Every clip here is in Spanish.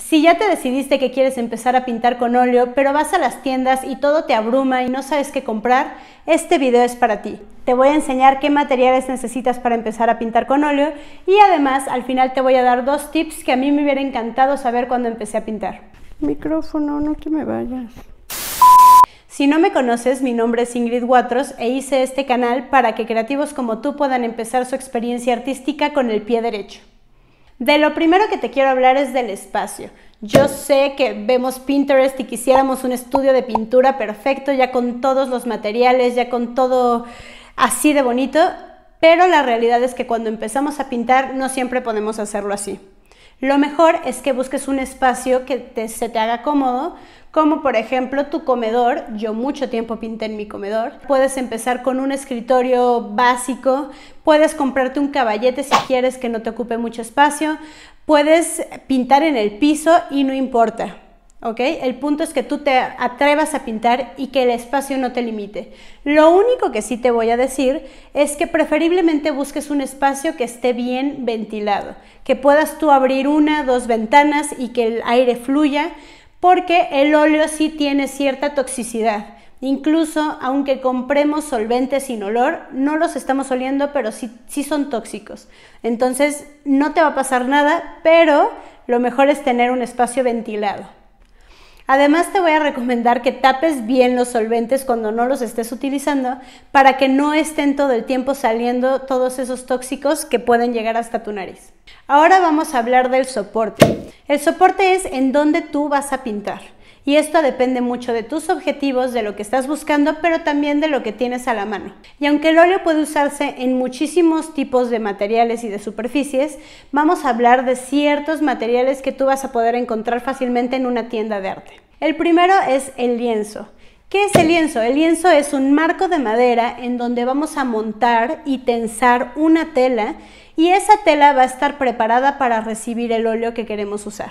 si ya te decidiste que quieres empezar a pintar con óleo, pero vas a las tiendas y todo te abruma y no sabes qué comprar, este video es para ti. Te voy a enseñar qué materiales necesitas para empezar a pintar con óleo y además al final te voy a dar dos tips que a mí me hubiera encantado saber cuando empecé a pintar. Micrófono, no te me vayas. Si no me conoces, mi nombre es Ingrid Watros e hice este canal para que creativos como tú puedan empezar su experiencia artística con el pie derecho. De lo primero que te quiero hablar es del espacio. Yo sé que vemos Pinterest y quisiéramos un estudio de pintura perfecto, ya con todos los materiales, ya con todo así de bonito, pero la realidad es que cuando empezamos a pintar no siempre podemos hacerlo así. Lo mejor es que busques un espacio que se te haga cómodo, como por ejemplo tu comedor. Yo mucho tiempo pinté en mi comedor. Puedes empezar con un escritorio básico, puedes comprarte un caballete si quieres que no te ocupe mucho espacio, puedes pintar en el piso y no importa. El punto es que tú te atrevas a pintar y que el espacio no te limite. Lo único que sí te voy a decir es que preferiblemente busques un espacio que esté bien ventilado, que puedas tú abrir una, o dos ventanas y que el aire fluya, porque el óleo sí tiene cierta toxicidad. Incluso aunque compremos solventes sin olor, no los estamos oliendo, pero sí son tóxicos. Entonces no te va a pasar nada, pero lo mejor es tener un espacio ventilado. Además te voy a recomendar que tapes bien los solventes cuando no los estés utilizando para que no estén todo el tiempo saliendo todos esos tóxicos que pueden llegar hasta tu nariz. Ahora vamos a hablar del soporte. El soporte es en donde tú vas a pintar. Y esto depende mucho de tus objetivos, de lo que estás buscando, pero también de lo que tienes a la mano. Y aunque el óleo puede usarse en muchísimos tipos de materiales y de superficies, vamos a hablar de ciertos materiales que tú vas a poder encontrar fácilmente en una tienda de arte. El primero es el lienzo. ¿Qué es el lienzo? El lienzo es un marco de madera en donde vamos a montar y tensar una tela y esa tela va a estar preparada para recibir el óleo que queremos usar.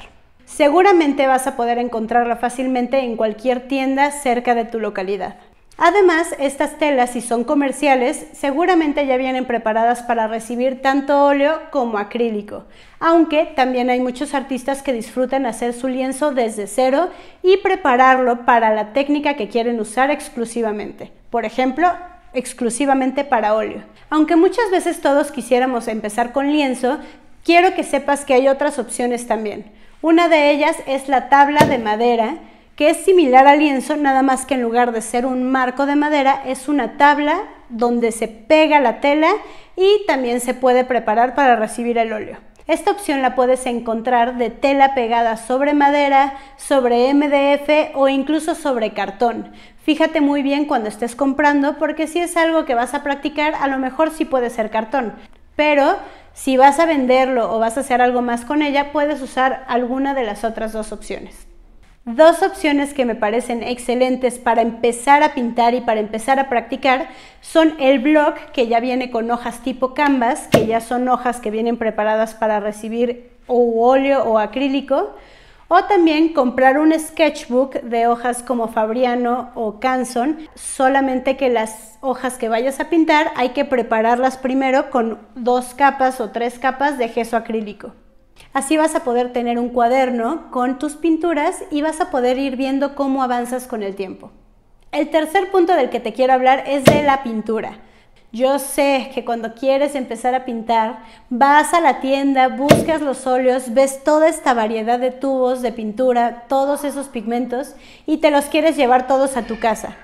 Seguramente vas a poder encontrarla fácilmente en cualquier tienda cerca de tu localidad. Además, estas telas, si son comerciales, seguramente ya vienen preparadas para recibir tanto óleo como acrílico, aunque también hay muchos artistas que disfrutan hacer su lienzo desde cero y prepararlo para la técnica que quieren usar exclusivamente, por ejemplo, exclusivamente para óleo. Aunque muchas veces todos quisiéramos empezar con lienzo, quiero que sepas que hay otras opciones también. Una de ellas es la tabla de madera, que es similar al lienzo, nada más que en lugar de ser un marco de madera, es una tabla donde se pega la tela y también se puede preparar para recibir el óleo. Esta opción la puedes encontrar de tela pegada sobre madera, sobre MDF o incluso sobre cartón. Fíjate muy bien cuando estés comprando porque si es algo que vas a practicar, a lo mejor sí puede ser cartón. Pero si vas a venderlo o vas a hacer algo más con ella, puedes usar alguna de las otras dos opciones. Dos opciones que me parecen excelentes para empezar a pintar y para empezar a practicar son el blog, que ya viene con hojas tipo canvas, que ya son hojas que vienen preparadas para recibir o óleo o acrílico, o también comprar un sketchbook de hojas como Fabriano o Canson, solamente que las hojas que vayas a pintar hay que prepararlas primero con dos capas o tres capas de gesso acrílico. Así vas a poder tener un cuaderno con tus pinturas y vas a poder ir viendo cómo avanzas con el tiempo. El tercer punto del que te quiero hablar es de la pintura. Yo sé que cuando quieres empezar a pintar, vas a la tienda, buscas los óleos, ves toda esta variedad de tubos de pintura, todos esos pigmentos y te los quieres llevar todos a tu casa.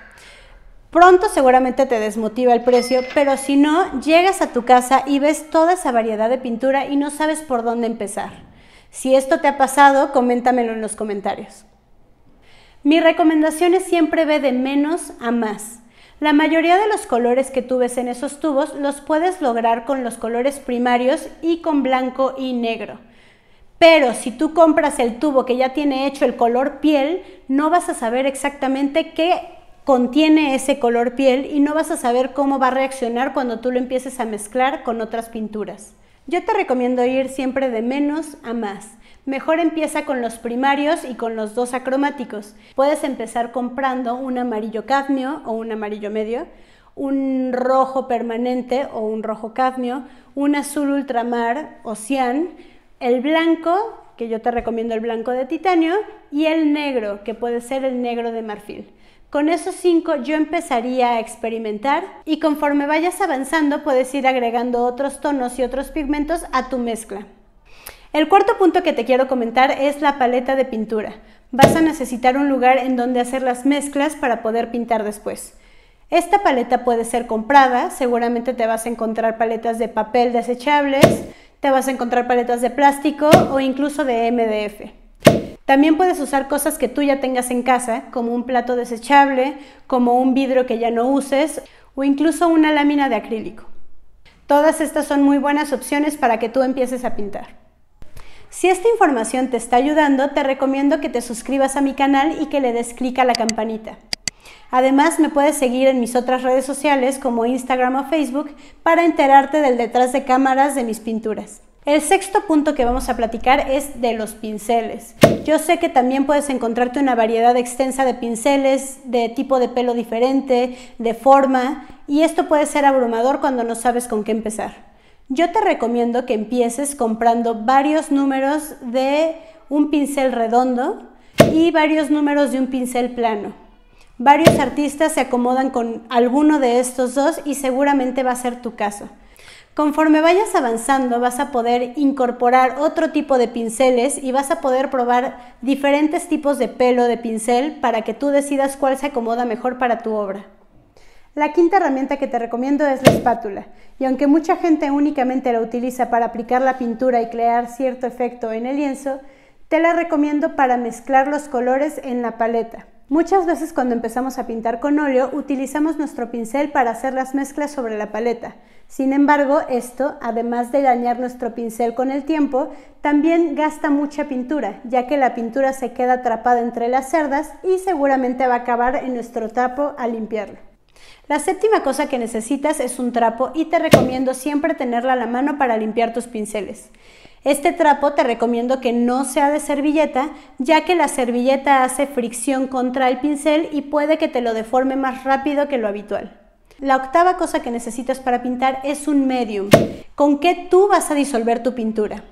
Pronto seguramente te desmotiva el precio, pero si no, llegas a tu casa y ves toda esa variedad de pintura y no sabes por dónde empezar. Si esto te ha pasado, coméntamelo en los comentarios. Mi recomendación es siempre ve de menos a más. La mayoría de los colores que tú ves en esos tubos los puedes lograr con los colores primarios y con blanco y negro. Pero si tú compras el tubo que ya tiene hecho el color piel, no vas a saber exactamente qué contiene ese color piel y no vas a saber cómo va a reaccionar cuando tú lo empieces a mezclar con otras pinturas. Yo te recomiendo ir siempre de menos a más. Mejor empieza con los primarios y con los dos acromáticos. Puedes empezar comprando un amarillo cadmio o un amarillo medio, un rojo permanente o un rojo cadmio, un azul ultramar o cian, el blanco, que yo te recomiendo el blanco de titanio, y el negro, que puede ser el negro de marfil. Con esos cinco yo empezaría a experimentar y conforme vayas avanzando puedes ir agregando otros tonos y otros pigmentos a tu mezcla. El cuarto punto que te quiero comentar es la paleta de pintura. Vas a necesitar un lugar en donde hacer las mezclas para poder pintar después. Esta paleta puede ser comprada, seguramente te vas a encontrar paletas de papel desechables, te vas a encontrar paletas de plástico o incluso de MDF. También puedes usar cosas que tú ya tengas en casa, como un plato desechable, como un vidrio que ya no uses o incluso una lámina de acrílico. Todas estas son muy buenas opciones para que tú empieces a pintar. Si esta información te está ayudando, te recomiendo que te suscribas a mi canal y que le des clic a la campanita. Además, me puedes seguir en mis otras redes sociales como Instagram o Facebook para enterarte del detrás de cámaras de mis pinturas. El sexto punto que vamos a platicar es de los pinceles. Yo sé que también puedes encontrarte una variedad extensa de pinceles, de tipo de pelo diferente, de forma, y esto puede ser abrumador cuando no sabes con qué empezar. Yo te recomiendo que empieces comprando varios números de un pincel redondo y varios números de un pincel plano. Varios artistas se acomodan con alguno de estos dos y seguramente va a ser tu caso. Conforme vayas avanzando vas a poder incorporar otro tipo de pinceles y vas a poder probar diferentes tipos de pelo de pincel para que tú decidas cuál se acomoda mejor para tu obra. La quinta herramienta que te recomiendo es la espátula, y aunque mucha gente únicamente la utiliza para aplicar la pintura y crear cierto efecto en el lienzo, te la recomiendo para mezclar los colores en la paleta. Muchas veces cuando empezamos a pintar con óleo utilizamos nuestro pincel para hacer las mezclas sobre la paleta. Sin embargo, esto, además de dañar nuestro pincel con el tiempo, también gasta mucha pintura, ya que la pintura se queda atrapada entre las cerdas y seguramente va a acabar en nuestro trapo al limpiarlo. La séptima cosa que necesitas es un trapo y te recomiendo siempre tenerla a la mano para limpiar tus pinceles. Este trapo te recomiendo que no sea de servilleta, ya que la servilleta hace fricción contra el pincel y puede que te lo deforme más rápido que lo habitual. La octava cosa que necesitas para pintar es un medium, con qué tú vas a disolver tu pintura.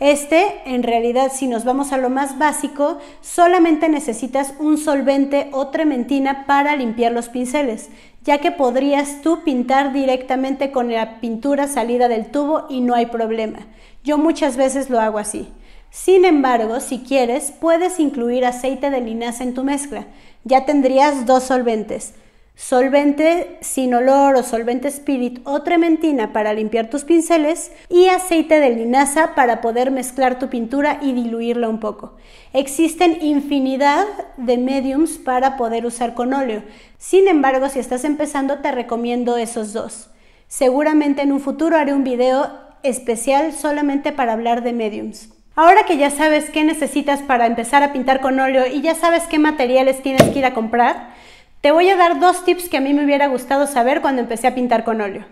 Este, en realidad, si nos vamos a lo más básico, solamente necesitas un solvente o trementina para limpiar los pinceles, ya que podrías tú pintar directamente con la pintura salida del tubo y no hay problema. Yo muchas veces lo hago así. Sin embargo, si quieres, puedes incluir aceite de linaza en tu mezcla. Ya tendrías dos solventes solvente sin olor o solvente spirit o trementina para limpiar tus pinceles y aceite de linaza para poder mezclar tu pintura y diluirla un poco. Existen infinidad de mediums para poder usar con óleo. Sin embargo, si estás empezando, te recomiendo esos dos. Seguramente en un futuro haré un video especial solamente para hablar de mediums. Ahora que ya sabes qué necesitas para empezar a pintar con óleo y ya sabes qué materiales tienes que ir a comprar, te voy a dar dos tips que a mí me hubiera gustado saber cuando empecé a pintar con óleo.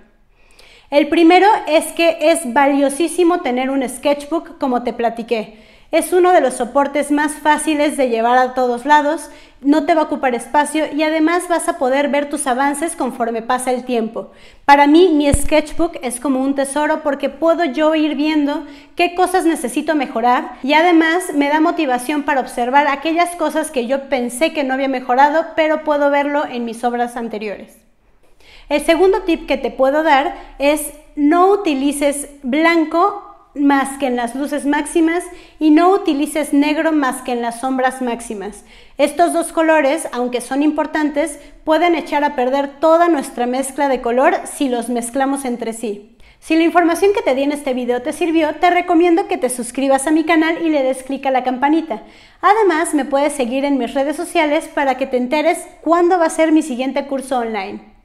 El primero es que es valiosísimo tener un sketchbook, como te platiqué. Es uno de los soportes más fáciles de llevar a todos lados no te va a ocupar espacio y además vas a poder ver tus avances conforme pasa el tiempo. Para mí mi sketchbook es como un tesoro porque puedo yo ir viendo qué cosas necesito mejorar y además me da motivación para observar aquellas cosas que yo pensé que no había mejorado pero puedo verlo en mis obras anteriores. El segundo tip que te puedo dar es no utilices blanco más que en las luces máximas y no utilices negro más que en las sombras máximas. Estos dos colores, aunque son importantes, pueden echar a perder toda nuestra mezcla de color si los mezclamos entre sí. Si la información que te di en este video te sirvió, te recomiendo que te suscribas a mi canal y le des clic a la campanita. Además, me puedes seguir en mis redes sociales para que te enteres cuándo va a ser mi siguiente curso online.